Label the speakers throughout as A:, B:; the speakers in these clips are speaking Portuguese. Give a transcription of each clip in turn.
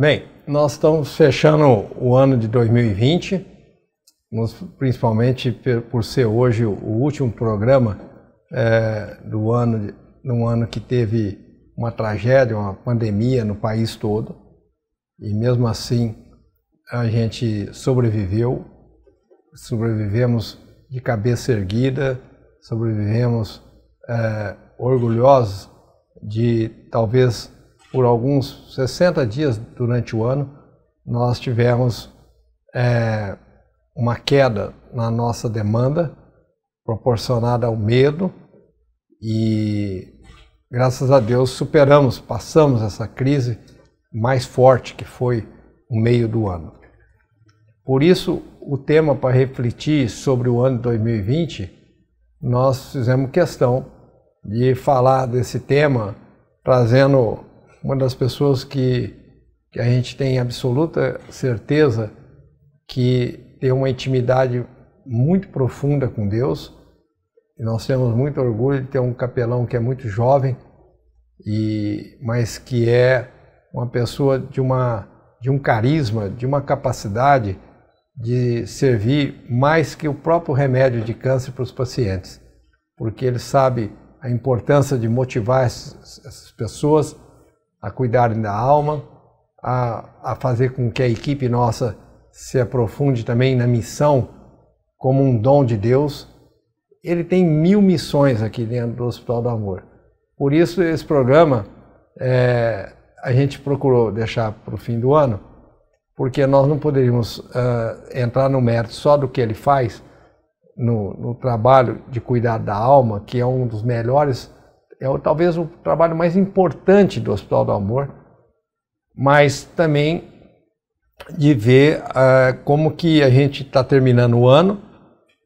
A: Bem, nós estamos fechando o ano de 2020, principalmente por ser hoje o último programa é, do ano, num ano que teve uma tragédia, uma pandemia no país todo, e mesmo assim a gente sobreviveu, sobrevivemos de cabeça erguida, sobrevivemos é, orgulhosos de talvez por alguns 60 dias durante o ano, nós tivemos é, uma queda na nossa demanda proporcionada ao medo e graças a Deus superamos, passamos essa crise mais forte que foi o meio do ano. Por isso, o tema para refletir sobre o ano de 2020, nós fizemos questão de falar desse tema trazendo uma das pessoas que, que a gente tem absoluta certeza que tem uma intimidade muito profunda com Deus. E nós temos muito orgulho de ter um capelão que é muito jovem, e mas que é uma pessoa de, uma, de um carisma, de uma capacidade de servir mais que o próprio remédio de câncer para os pacientes, porque ele sabe a importância de motivar essas pessoas a cuidarem da alma, a, a fazer com que a equipe nossa se aprofunde também na missão como um dom de Deus. Ele tem mil missões aqui dentro do Hospital do Amor. Por isso, esse programa é, a gente procurou deixar para o fim do ano, porque nós não poderíamos uh, entrar no mérito só do que ele faz no, no, trabalho de cuidar da alma, que é um dos melhores é o, talvez o trabalho mais importante do Hospital do Amor, mas também de ver uh, como que a gente está terminando o ano,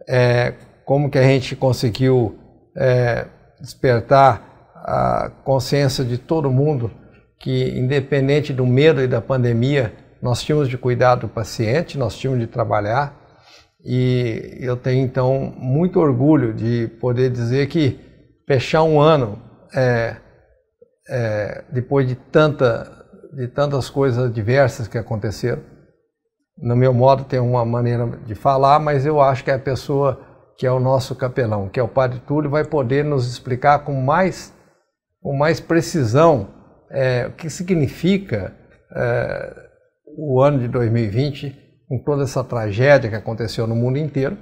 A: é, como que a gente conseguiu é, despertar a consciência de todo mundo que, independente do medo e da pandemia, nós tínhamos de cuidar do paciente, nós tínhamos de trabalhar, e eu tenho então muito orgulho de poder dizer que fechar um ano é, é, depois de, tanta, de tantas coisas diversas que aconteceram. No meu modo, tem uma maneira de falar, mas eu acho que a pessoa que é o nosso capelão, que é o Padre Túlio, vai poder nos explicar com mais, com mais precisão é, o que significa é, o ano de 2020, com toda essa tragédia que aconteceu no mundo inteiro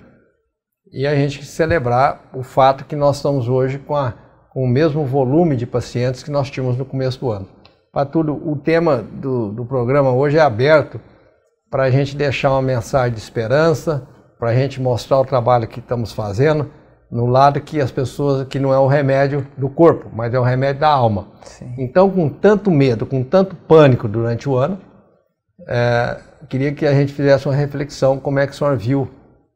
A: e a gente celebrar o fato que nós estamos hoje com, a, com o mesmo volume de pacientes que nós tínhamos no começo do ano. para tudo o tema do, do programa hoje é aberto para a gente deixar uma mensagem de esperança, para a gente mostrar o trabalho que estamos fazendo no lado que as pessoas que não é o remédio do corpo, mas é o remédio da alma. Sim. Então, com tanto medo, com tanto pânico durante o ano, é, queria que a gente fizesse uma reflexão como é que o senhor viu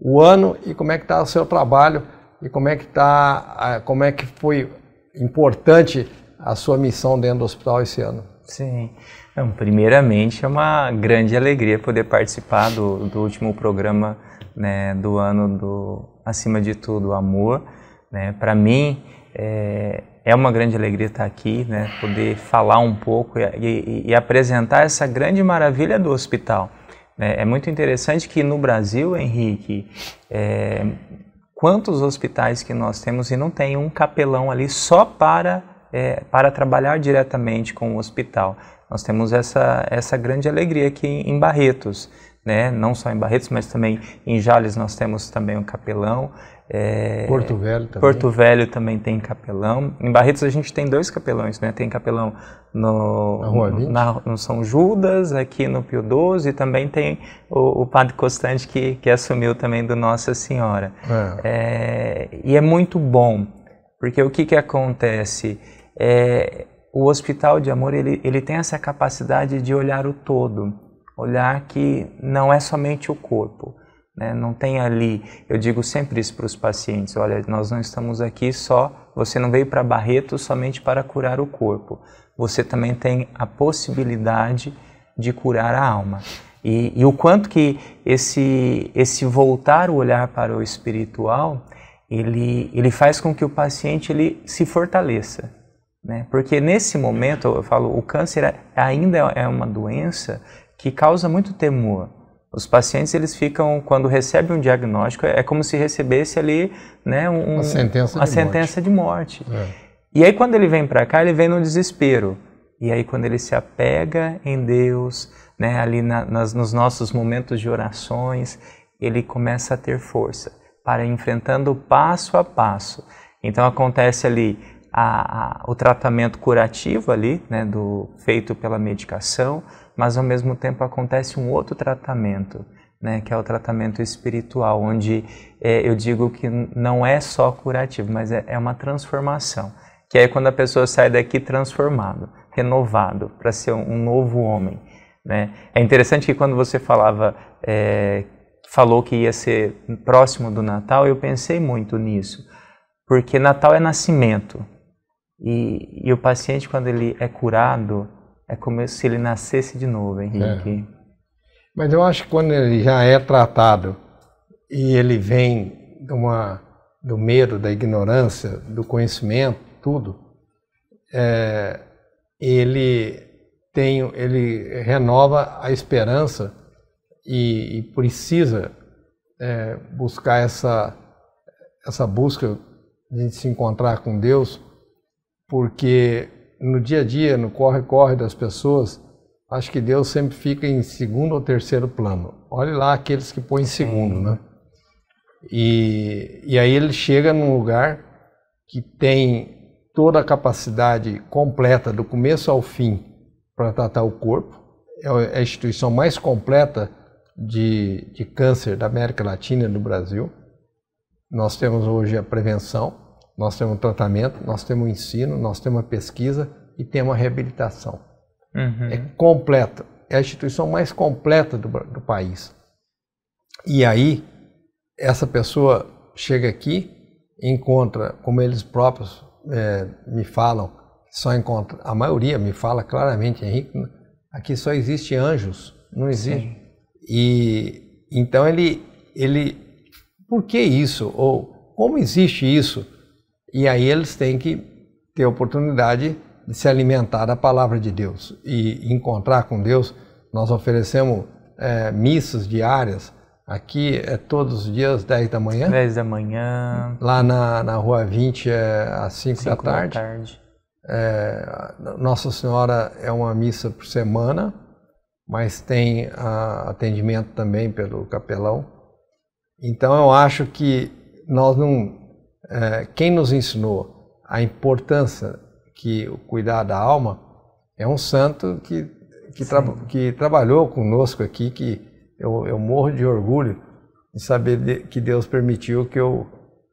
A: o ano e como é que está o seu trabalho e como é que tá, como é que foi importante a sua missão dentro do hospital esse ano. Sim. Então,
B: primeiramente, é uma grande alegria poder participar do, do último programa né, do ano do Acima de Tudo Amor. Né? Para mim, é, é uma grande alegria estar aqui, né? poder falar um pouco e, e, e apresentar essa grande maravilha do hospital. É, é muito interessante que no Brasil, Henrique, é, quantos hospitais que nós temos e não tem um capelão ali só para, é, para trabalhar diretamente com o hospital. Nós temos essa, essa grande alegria aqui em Barretos né? Não só em Barretos, mas também em Jales nós temos também um capelão. É... Porto Velho também. Porto Velho também tem capelão. Em Barretos a gente tem dois capelões, né? Tem capelão no, na Rua 20. Na, no São Judas, aqui no Pio 12, e também tem o, o, Padre Constante que, que assumiu também do Nossa Senhora. É. É, e é muito bom, porque o que, que acontece? É, o Hospital de Amor ele, ele tem essa capacidade de olhar o todo olhar que não é somente o corpo. Né? Não tem ali, eu digo sempre isso para os pacientes: olha, nós não estamos aqui só, você não veio para Barreto somente para curar o corpo. Você também tem a possibilidade de curar a alma. E, e o quanto que esse, esse voltar o olhar para o espiritual, ele, ele faz com que o paciente ele se fortaleça. Né? Porque nesse momento, eu falo, o câncer é, ainda é uma doença que causa muito temor. Os pacientes, eles ficam, quando recebem um diagnóstico, é como se recebesse ali né, um, a sentença, uma de, sentença morte. de, morte. É. E aí, quando ele vem para cá, ele vem no desespero. E aí, quando ele se apega em Deus, né, ali na, nas, nos nossos momentos de orações, ele começa a ter força para enfrentando passo a passo. Então, acontece ali a, a, o tratamento curativo ali, né, do, feito pela medicação, mas ao mesmo tempo acontece um outro tratamento, né, que é o tratamento espiritual, onde é, eu digo que não é só curativo, mas é, é uma transformação. Que é quando a pessoa sai daqui transformado, renovado, para ser um novo homem. Né? É interessante que quando você falava, é, falou que ia ser próximo do Natal, eu pensei muito nisso, porque Natal é nascimento. E, e o paciente, quando ele é curado, é como se ele nascesse de novo, é. Henrique. É.
A: Mas eu acho que quando ele já é tratado e ele vem de uma, do medo, da ignorância, do conhecimento, tudo, é, ele tem, ele renova a esperança e, e precisa é, buscar essa essa busca de se encontrar com Deus, porque no dia a dia, no corre-corre das pessoas, acho que Deus sempre fica em segundo ou terceiro plano. Olhe lá aqueles que põem em segundo, né? E, e aí ele chega num lugar que tem toda a capacidade completa, do começo ao fim, para tratar o corpo. É, é a instituição mais completa de, de câncer da América Latina e do Brasil. Nós temos hoje a prevenção, nós temos um tratamento, nós temos um ensino, nós temos uma pesquisa e temos uma reabilitação. Uhum. É completa. É a instituição mais completa do, do país. E aí, essa pessoa chega aqui, encontra, como eles próprios é, me falam, só encontra, a maioria me fala claramente, Henrique, aqui só existe anjos, não existe. Sim. E então ele, ele, por que isso? Ou como existe isso? E aí eles têm que ter a oportunidade de se alimentar da palavra de Deus e encontrar com Deus. Nós oferecemos é, missas diárias aqui é todos os dias 10 da manhã. 10 da manhã. Lá na, na rua 20 é às 5, 5 da tarde. Da tarde. É, Nossa Senhora é uma missa por semana, mas tem a, atendimento também pelo capelão. Então eu acho que nós não eh, quem nos ensinou a importância que o cuidar da alma é um santo que, que, tra que trabalhou conosco aqui, que eu, eu, morro de orgulho de saber de, que Deus permitiu que eu,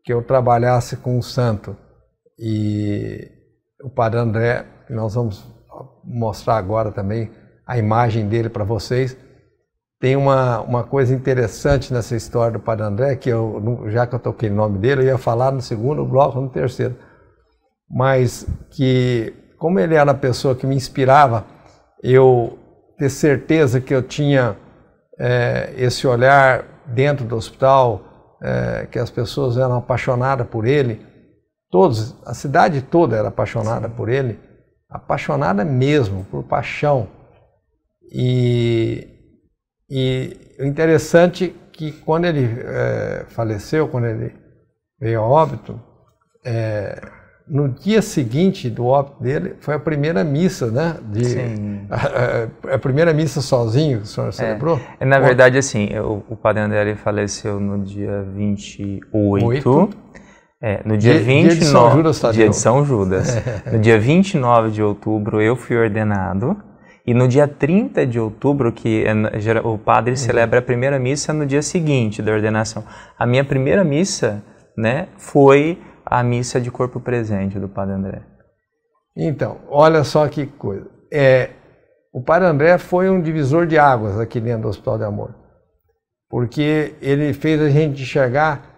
A: que eu trabalhasse com um santo. E o Padre André, nós vamos mostrar agora também a imagem dele para vocês tem uma, uma coisa interessante nessa história do Padre André, que eu, já que eu toquei o nome dele, eu ia falar no segundo bloco, no terceiro. Mas que, como ele era a pessoa que me inspirava, eu ter certeza que eu tinha é, esse olhar dentro do hospital, é, que as pessoas eram apaixonadas por ele, todos, a cidade toda era apaixonada Sim. por ele, apaixonada mesmo, por paixão. E e o interessante é que quando ele é, faleceu, quando ele veio a óbito, é, no dia seguinte do óbito dele foi a primeira missa, né? De, Sim. A, a, a primeira missa sozinho que o senhor é. celebrou? É, na
B: verdade, assim, eu, o padre André faleceu no dia 28. Oito. É, no dia, dia 29, dia de São Judas, tá dia de São Judas. no dia 29 de outubro eu fui ordenado. E no dia 30 de outubro, que é, o padre uhum. celebra a primeira missa é no dia seguinte da ordenação. A minha primeira missa né, foi a missa de corpo presente do padre André.
A: Então, olha só que coisa. É, o padre André foi um divisor de águas aqui dentro do Hospital de Amor, porque ele fez a gente enxergar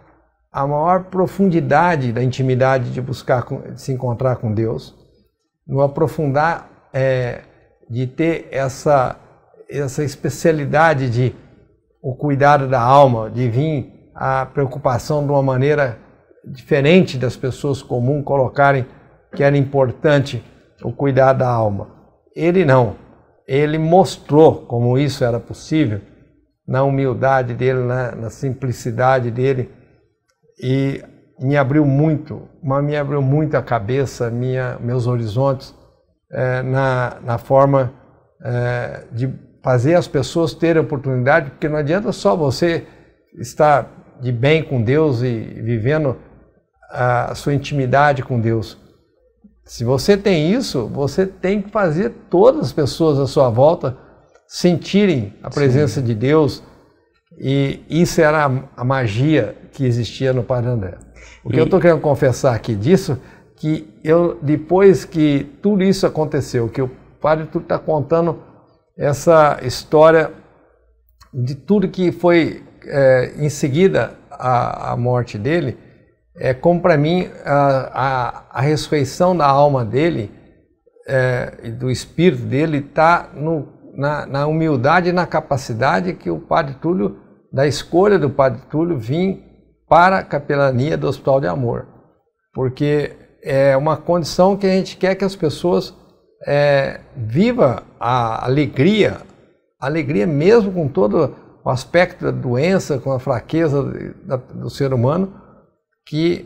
A: a maior profundidade da intimidade de buscar de se encontrar com Deus, no aprofundar é, de ter essa, essa especialidade de o cuidado da alma, de vir a preocupação de uma maneira diferente das pessoas comuns colocarem que era importante o cuidar da alma. Ele não. Ele mostrou como isso era possível na humildade dele, na, na simplicidade dele e me abriu muito, mas me abriu muito a cabeça, minha, meus horizontes é, na, na forma é, de fazer as pessoas terem oportunidade, porque não adianta só você estar de bem com Deus e vivendo a sua intimidade com Deus. Se você tem isso, você tem que fazer todas as pessoas à sua volta sentirem a presença Sim. de Deus e isso era a magia que existia no Padre André. O que e... eu estou querendo confessar aqui disso que eu depois que tudo isso aconteceu, que o padre tudo está contando essa história de tudo que foi é, em seguida à, morte dele, é como para mim a, a, a, ressurreição da alma dele é, e é, do espírito dele está na, na humildade e na capacidade que o padre Túlio, da escolha do padre Túlio, vim para a capelania do Hospital de Amor. Porque é uma condição que a gente quer que as pessoas é, viva a alegria, a alegria mesmo com todo o aspecto da doença, com a fraqueza do ser humano, que,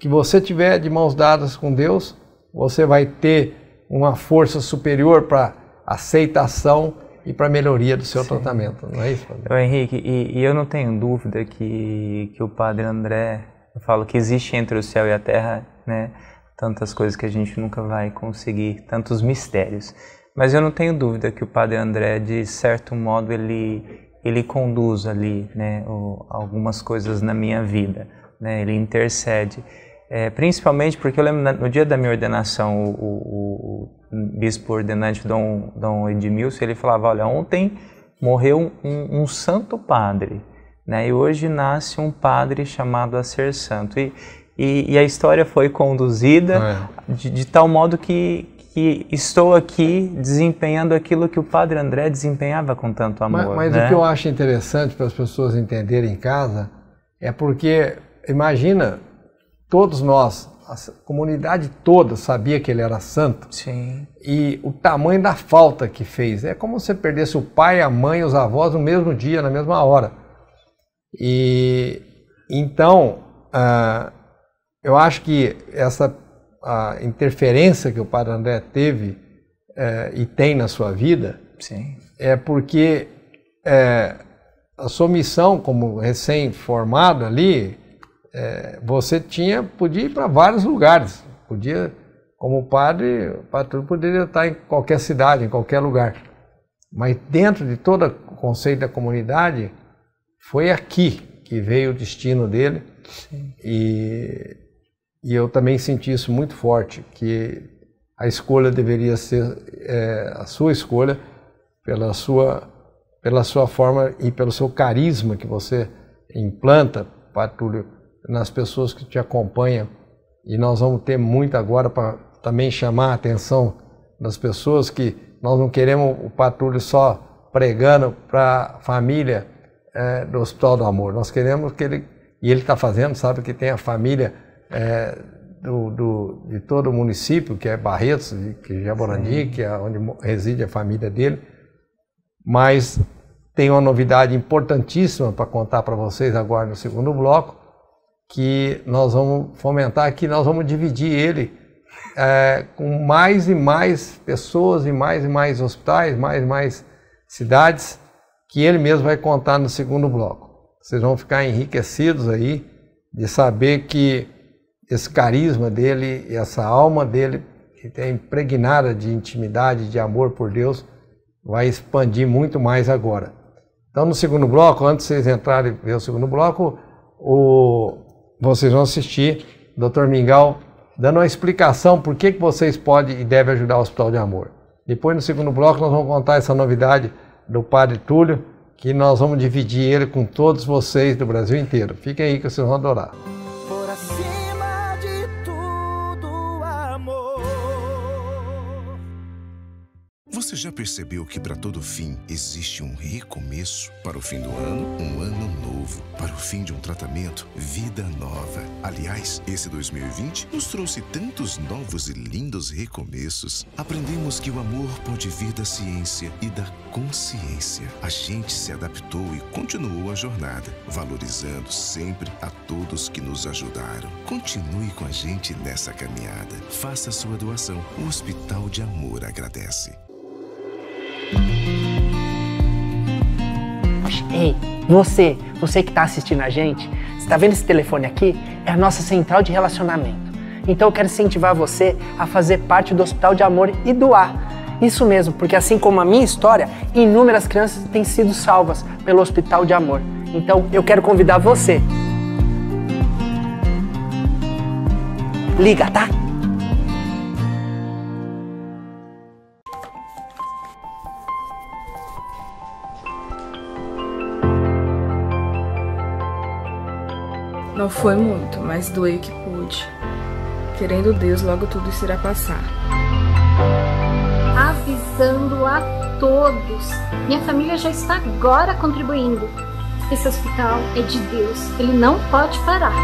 A: que você tiver de mãos dadas com Deus, você vai ter uma força superior para aceitação e para melhoria do seu Sim. tratamento, não é isso? Padre? Henrique, e, e, eu não tenho dúvida
B: que, que o Padre André, eu falo que existe entre o céu e a terra né? Tantas coisas que a gente nunca vai conseguir, tantos mistérios. Mas eu não tenho dúvida que o Padre André, de certo modo, ele, ele conduz ali né, o, algumas coisas na minha vida. Né? Ele intercede. É, principalmente porque eu lembro no dia da minha ordenação, o, o, o bispo ordenante Dom, Dom Edmilson, ele falava, olha, ontem morreu um, um santo padre, né? e hoje nasce um padre chamado a ser santo. E, e, e a história foi conduzida é. de, de tal modo que, que estou aqui desempenhando aquilo que o padre André desempenhava com tanto amor. Mas, mas né? o que eu
A: acho interessante para as pessoas entenderem em casa é porque, imagina, todos nós, a comunidade toda sabia que ele era santo. Sim. E o tamanho da falta que fez. É como se você perdesse o pai, a mãe, os avós no mesmo dia, na mesma hora. E então. Ah, eu acho que essa a interferência que o Padre André teve é, e tem na sua vida Sim. é porque é, a sua missão como recém-formado ali, é, você tinha podia ir para vários lugares, podia como padre, o patrulho poderia estar em qualquer cidade, em qualquer lugar. Mas dentro de todo o conceito da comunidade, foi aqui que veio o destino dele. Sim. E e eu também senti isso muito forte, que a escolha deveria ser é, a sua escolha pela sua, pela sua forma e pelo seu carisma que você implanta, Patúlio, nas pessoas que te acompanham. E nós vamos ter muito agora para também chamar a atenção das pessoas que nós não queremos o Patúlio só pregando para a família é, do Hospital do Amor. Nós queremos que ele, e ele está fazendo, sabe, que tem a família é, do, do, de todo o município, que é Barretos, que é Jaborandi, Sim. que é onde reside a família dele. Mas tem uma novidade importantíssima para contar para vocês agora no segundo bloco, que nós vamos fomentar que nós vamos dividir ele é, com mais e mais pessoas e mais e mais hospitais, mais e mais cidades, que ele mesmo vai contar no segundo bloco. Vocês vão ficar enriquecidos aí de saber que esse carisma dele, essa alma dele, que é impregnada de intimidade, de amor por Deus, vai expandir muito mais agora. Então, no segundo bloco, antes de vocês entrarem ver o segundo bloco, o... vocês vão assistir o Dr. Mingau dando uma explicação por que, que vocês podem e devem ajudar o Hospital de Amor. Depois, no segundo bloco, nós vamos contar essa novidade do Padre Túlio, que nós vamos dividir ele com todos vocês do Brasil inteiro. Fiquem aí que vocês vão adorar.
C: Você já percebeu que para todo fim existe um recomeço? Para o fim do ano, um ano novo. Para o fim de um tratamento, vida nova. Aliás, esse 2020 nos trouxe tantos novos e lindos recomeços. Aprendemos que o amor pode vir da ciência e da consciência. A gente se adaptou e continuou a jornada, valorizando sempre a todos que nos ajudaram. Continue com a gente nessa caminhada. Faça sua doação. O Hospital de Amor agradece.
A: Ei, você, você que está assistindo a gente, está vendo esse telefone aqui? É a nossa central de relacionamento. Então eu quero incentivar você a fazer parte do Hospital de Amor e doar. Isso mesmo, porque assim como a minha história, inúmeras crianças têm sido salvas pelo Hospital de Amor. Então eu quero convidar você. Liga, tá?
C: Não foi muito, mas doei o que pude. Querendo Deus, logo tudo isso irá passar.
B: Avisando a todos, minha família já está agora contribuindo. Esse hospital é de Deus, ele não pode parar.